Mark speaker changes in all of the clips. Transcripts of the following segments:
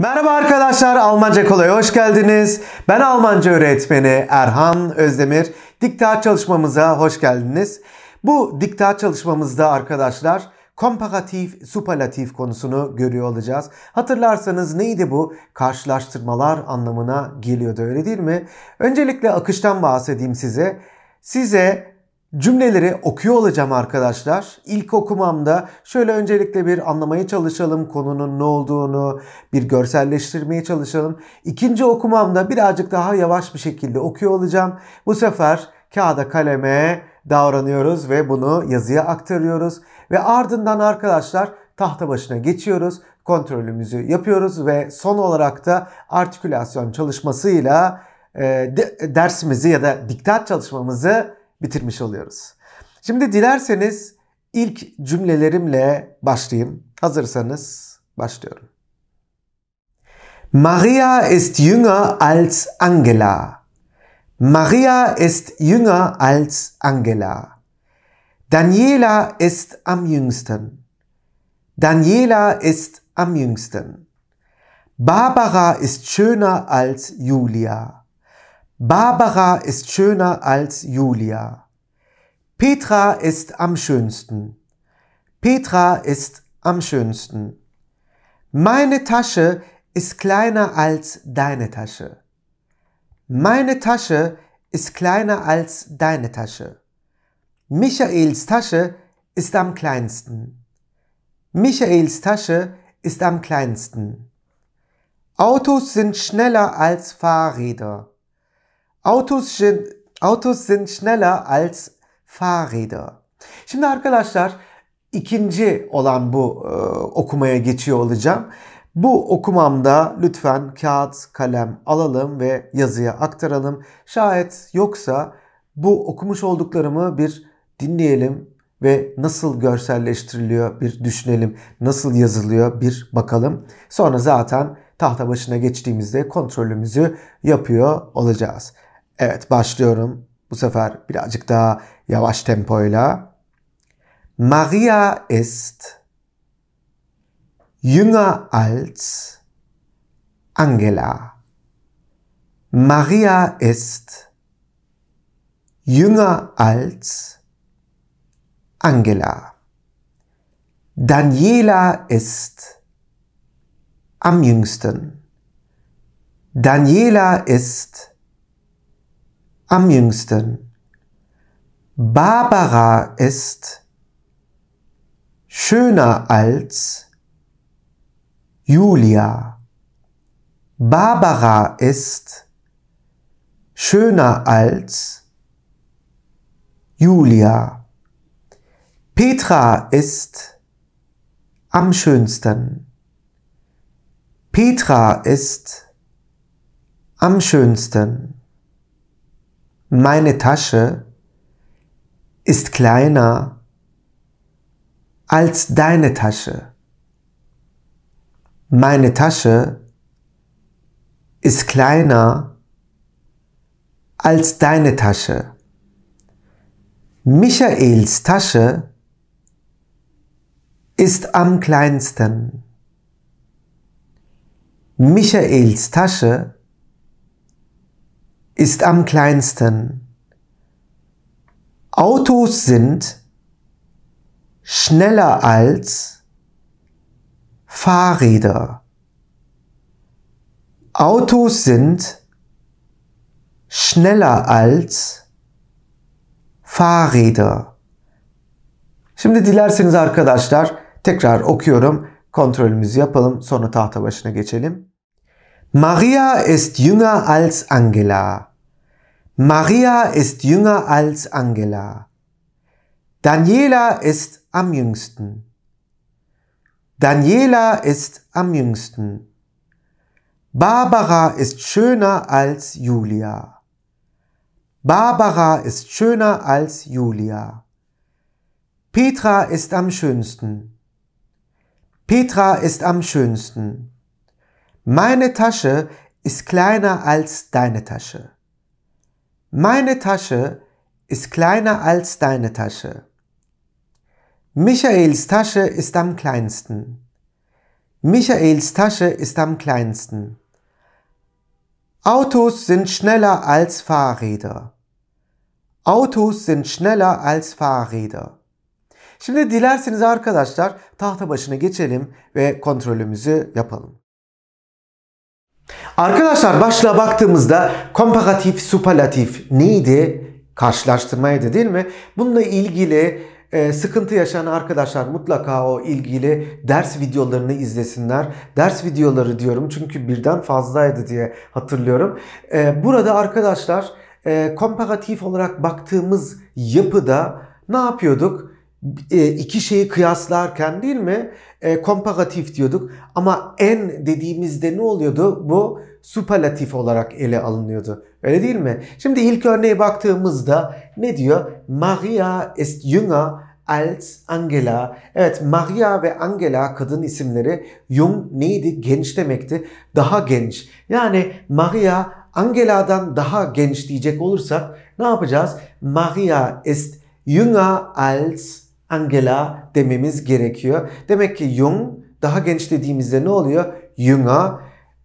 Speaker 1: Merhaba arkadaşlar, Almanca Kolay'a hoş geldiniz. Ben Almanca öğretmeni Erhan Özdemir. Diktat çalışmamıza hoş geldiniz. Bu diktat çalışmamızda arkadaşlar komparatif, superlatif konusunu görüyor olacağız. Hatırlarsanız neydi bu? Karşılaştırmalar anlamına geliyordu öyle değil mi? Öncelikle akıştan bahsedeyim size. Size Cümleleri okuyor olacağım arkadaşlar. İlk okumamda şöyle öncelikle bir anlamaya çalışalım konunun ne olduğunu, bir görselleştirmeye çalışalım. İkinci okumamda birazcık daha yavaş bir şekilde okuyor olacağım. Bu sefer kağıda kaleme davranıyoruz ve bunu yazıya aktarıyoruz ve ardından arkadaşlar tahta başına geçiyoruz. Kontrolümüzü yapıyoruz ve son olarak da artikülasyon çalışmasıyla e, dersimizi ya da diktat çalışmamızı bitirmiş oluyoruz. Şimdi dilerseniz ilk cümlelerimle başlayayım. Hazırsanız başlıyorum. Maria ist jünger als Angela. Maria ist jünger als Angela. Daniela ist am jüngsten. Daniela ist am jüngsten. Barbara ist schöner als Julia. Barbara ist schöner als Julia. Petra ist am schönsten. Petra ist am schönsten. Meine Tasche ist kleiner als deine Tasche. Meine Tasche ist kleiner als deine Tasche. Michaels Tasche ist am kleinsten. Michaels Tasche ist am kleinsten. Autos sind schneller als Fahrräder. Autos, autos sind schneller als Fahrräder. Şimdi arkadaşlar ikinci olan bu e, okumaya geçiyor olacağım. Bu okumamda lütfen kağıt, kalem alalım ve yazıya aktaralım. Şayet yoksa bu okumuş olduklarımı bir dinleyelim ve nasıl görselleştiriliyor bir düşünelim. Nasıl yazılıyor bir bakalım. Sonra zaten tahta başına geçtiğimizde kontrolümüzü yapıyor olacağız. Evet başlıyorum. Bu sefer birazcık daha yavaş tempoyla. Maria ist jünger als Angela. Maria ist jünger als Angela. Daniela ist am jüngsten. Daniela ist am jüngsten. Barbara ist schöner als Julia. Barbara ist schöner als Julia. Petra ist am schönsten. Petra ist am schönsten meine Tasche ist kleiner als deine Tasche. Meine Tasche ist kleiner als deine Tasche. Michaels Tasche ist am kleinsten. Michaels Tasche ist am kleinsten. Autos sind schneller als Fahrräder. Autos sind schneller als Fahrräder. Şimdi dilerseniz arkadaşlar tekrar okuyorum. Kontrolümüzü yapalım sonra tahta başına geçelim. Maria ist jünger als Angela. Maria ist jünger als Angela. Daniela ist am jüngsten. Daniela ist am jüngsten. Barbara ist schöner als Julia. Barbara ist schöner als Julia. Petra ist am schönsten. Petra ist am schönsten. Meine Tasche ist kleiner als deine Tasche. Meine Tasche ist kleiner als deine Tasche. Michaels Tasche ist am kleinsten. Michaels Tasche ist am kleinsten. Autos sind schneller als Fahrräder. Autos sind schneller als Fahrräder. Şimdi dilerseniz arkadaşlar tahta başına geçelim ve kontrolümüzü yapalım. Arkadaşlar başlığa baktığımızda komparatif superlatif neydi? Karşılaştırmaydı değil mi? Bununla ilgili e, sıkıntı yaşayan arkadaşlar mutlaka o ilgili ders videolarını izlesinler. Ders videoları diyorum çünkü birden fazlaydı diye hatırlıyorum. E, burada arkadaşlar e, komparatif olarak baktığımız yapıda ne yapıyorduk? E, iki şeyi kıyaslarken değil mi? E, komparatif diyorduk ama en dediğimizde ne oluyordu? Bu superlatif olarak ele alınıyordu. Öyle değil mi? Şimdi ilk örneğe baktığımızda ne diyor? Maria ist jünger als Angela. Evet Maria ve Angela kadın isimleri jung neydi? Genç demekti. Daha genç. Yani Maria Angela'dan daha genç diyecek olursak ne yapacağız? Maria ist jünger als Angela dememiz gerekiyor. Demek ki Jung daha genç dediğimizde ne oluyor? Jung'a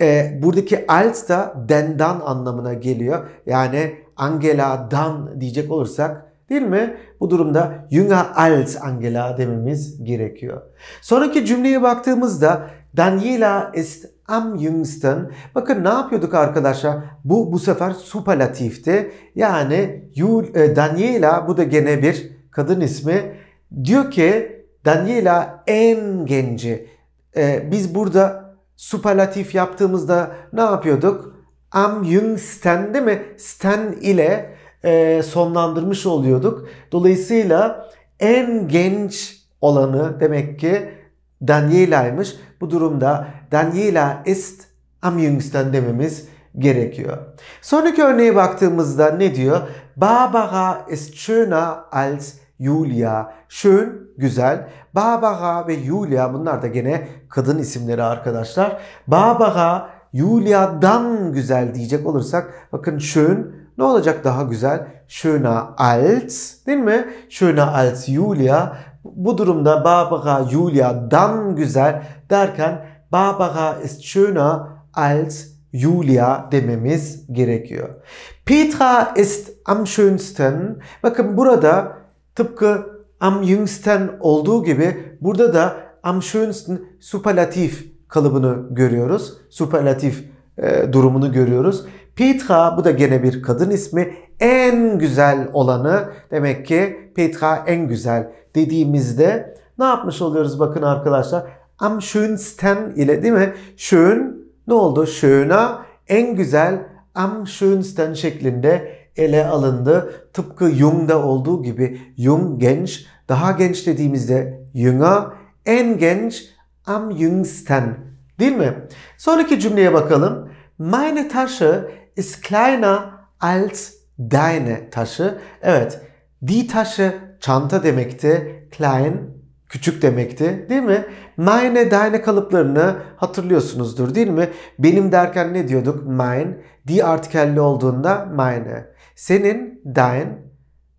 Speaker 1: e, buradaki alt da dendan anlamına geliyor. Yani Angela'dan diyecek olursak değil mi? Bu durumda Jung'a alt Angela dememiz gerekiyor. Sonraki cümleye baktığımızda Daniela ist am jüngsten. Bakın ne yapıyorduk arkadaşlar? Bu bu sefer superlatifti. Yani e, Daniela bu da gene bir kadın ismi. Diyor ki Daniela en genci. Ee, biz burada superlatif yaptığımızda ne yapıyorduk? Am Jüngsten değil mi? Sten ile e, sonlandırmış oluyorduk. Dolayısıyla en genç olanı demek ki Daniela'ymış. Bu durumda Daniela ist am jüngsten dememiz gerekiyor. Sonraki örneğe baktığımızda ne diyor? Barbara ist schöner als Julia, schön, güzel. Barbara ve Julia, bunlar da gene kadın isimleri arkadaşlar. Barbara, Julia'dan güzel diyecek olursak bakın schön ne olacak daha güzel? Schöner als değil mi? Schöner als Julia. Bu durumda Barbara Julia'dan güzel derken Barbara ist schöner als Julia dememiz gerekiyor. Petra ist am schönsten. Bakın burada Tıpkı am jüngsten olduğu gibi burada da am schönsten superlatif kalıbını görüyoruz. Superlatif e, durumunu görüyoruz. Petra bu da gene bir kadın ismi. En güzel olanı demek ki Petra en güzel dediğimizde ne yapmış oluyoruz bakın arkadaşlar. Am schönsten ile değil mi? Schön ne oldu? Schön'a en güzel am schönsten şeklinde ele alındı. Tıpkı Jung'da olduğu gibi Jung genç, daha genç dediğimizde Jung'a, en genç am jüngsten değil mi? Sonraki cümleye bakalım. Meine Tasche ist kleiner als deine Tasche. Evet, die Tasche çanta demekti. Klein küçük demekti değil mi? Meine, deine kalıplarını hatırlıyorsunuzdur değil mi? Benim derken ne diyorduk? Mein. Die artikelli olduğunda meine senin dein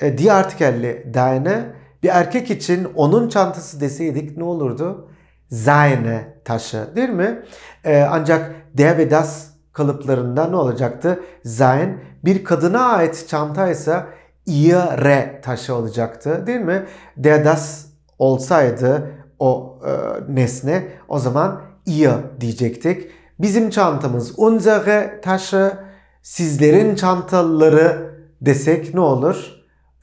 Speaker 1: e, di artikelli dein'e bir erkek için onun çantası deseydik ne olurdu? Seine taşı değil mi? E, ancak der ve das kalıplarında ne olacaktı? Sein bir kadına ait çantaysa ihre taşı olacaktı değil mi? Der das olsaydı o e, nesne o zaman ihr diyecektik. Bizim çantamız unsere taşı sizlerin çantaları desek ne olur?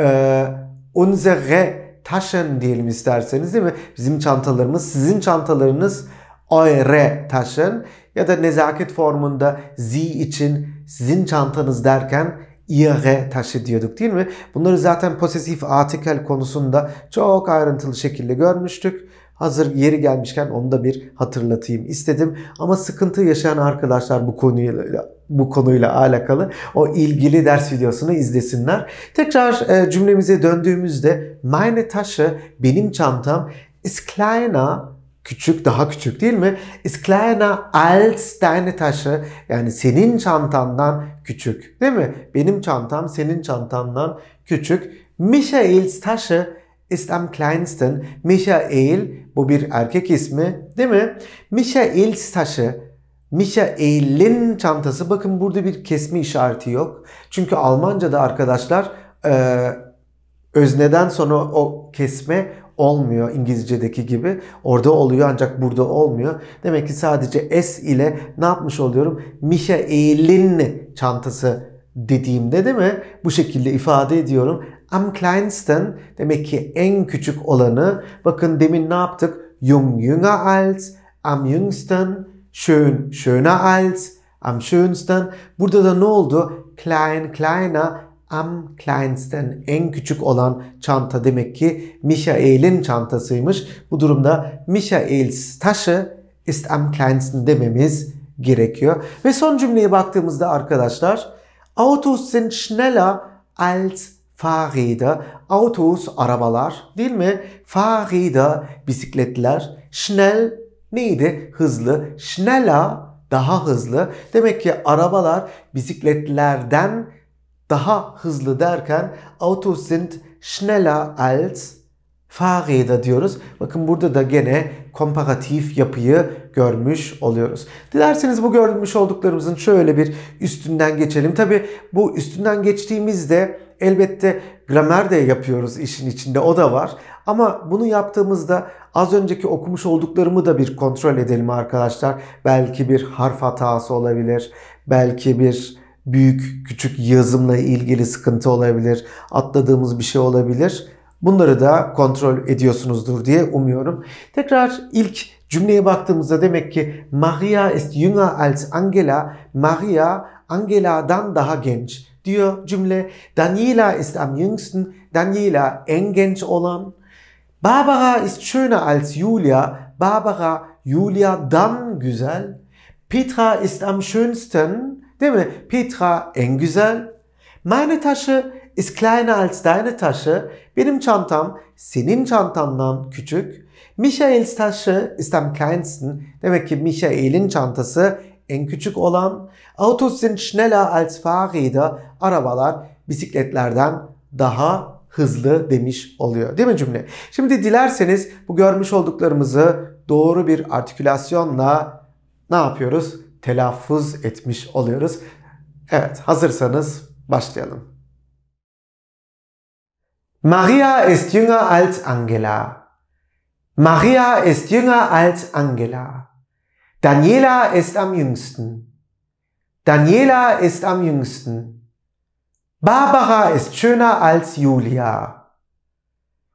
Speaker 1: Ee, unsere taşın diyelim isterseniz değil mi? Bizim çantalarımız, sizin çantalarınız eure taşın ya da nezaket formunda zi için sizin çantanız derken ihre taşı diyorduk değil mi? Bunları zaten posesif artikel konusunda çok ayrıntılı şekilde görmüştük. Hazır yeri gelmişken onu da bir hatırlatayım istedim. Ama sıkıntı yaşayan arkadaşlar bu konuyla bu konuyla alakalı o ilgili ders videosunu izlesinler. Tekrar e, cümlemize döndüğümüzde meine taşı benim çantam ist kleiner küçük daha küçük değil mi? Ist kleiner als deine Tasche yani senin çantandan küçük değil mi? Benim çantam senin çantandan küçük. Michael's taşı Islam Kleinston, Michael, bu bir erkek ismi değil mi? Mishael taşı Michael'in çantası. Bakın burada bir kesme işareti yok. Çünkü Almanca'da arkadaşlar e, özneden sonra o kesme olmuyor İngilizce'deki gibi. Orada oluyor ancak burada olmuyor. Demek ki sadece S ile ne yapmış oluyorum? Michael'in çantası dediğimde değil mi? Bu şekilde ifade ediyorum am kleinsten demek ki en küçük olanı. Bakın demin ne yaptık? Jung jünger als, am jüngsten, schön schöner als, am schönsten. Burada da ne oldu? Klein kleiner, am kleinsten en küçük olan çanta demek ki Michael'in çantasıymış. Bu durumda Michael's taşı ist am kleinsten dememiz gerekiyor. Ve son cümleye baktığımızda arkadaşlar Autos sind schneller als Fahrräder, Autos, arabalar değil mi? Fahrräder, bisikletler. Schnell neydi? Hızlı. Schneller daha hızlı. Demek ki arabalar bisikletlerden daha hızlı derken Autos sind schneller als Fahrräder diyoruz. Bakın burada da gene komparatif yapıyı görmüş oluyoruz. Dilerseniz bu görmüş olduklarımızın şöyle bir üstünden geçelim. Tabi bu üstünden geçtiğimizde elbette gramer de yapıyoruz işin içinde o da var. Ama bunu yaptığımızda az önceki okumuş olduklarımı da bir kontrol edelim arkadaşlar. Belki bir harf hatası olabilir. Belki bir büyük küçük yazımla ilgili sıkıntı olabilir. Atladığımız bir şey olabilir. Bunları da kontrol ediyorsunuzdur diye umuyorum. Tekrar ilk Cümleye baktığımızda demek ki Maria ist jünger als Angela. Maria Angela'dan daha genç diyor cümle. Daniela ist am jüngsten. Daniela en genç olan. Barbara ist schöner als Julia. Barbara Julia'dan güzel. Petra ist am schönsten. Değil mi? Petra en güzel. Meine Tasche ist kleiner als deine Tasche. Benim çantam senin çantandan küçük. Michael's taşı istem kleinsten demek ki Michael'in çantası en küçük olan. Autos sind schneller als Fahrräder. Arabalar bisikletlerden daha hızlı demiş oluyor. Değil mi cümle? Şimdi dilerseniz bu görmüş olduklarımızı doğru bir artikülasyonla ne yapıyoruz? Telaffuz etmiş oluyoruz. Evet hazırsanız başlayalım. Maria ist jünger als Angela. Maria ist jünger als Angela. Daniela ist am jüngsten. Daniela ist am jüngsten. Barbara ist schöner als Julia.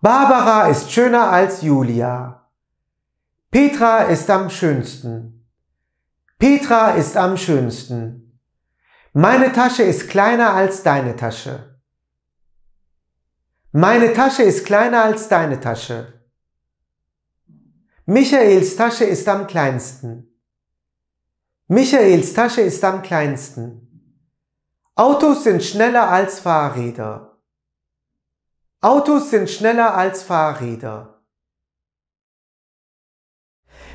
Speaker 1: Barbara ist schöner als Julia. Petra ist am schönsten. Petra ist am schönsten. Meine Tasche ist kleiner als deine Tasche. Meine Tasche ist kleiner als deine Tasche. Michaels Tasche ist am kleinsten. Michaels Tasche ist am kleinsten. Autos sind schneller als Fahrräder. Autos sind schneller als Fahrräder.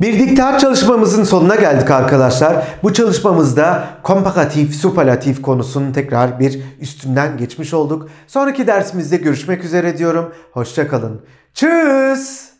Speaker 1: Bir diktat çalışmamızın sonuna geldik arkadaşlar. Bu çalışmamızda komparatif, superlatif konusunun tekrar bir üstünden geçmiş olduk. Sonraki dersimizde görüşmek üzere diyorum. Hoşçakalın. Tschüss.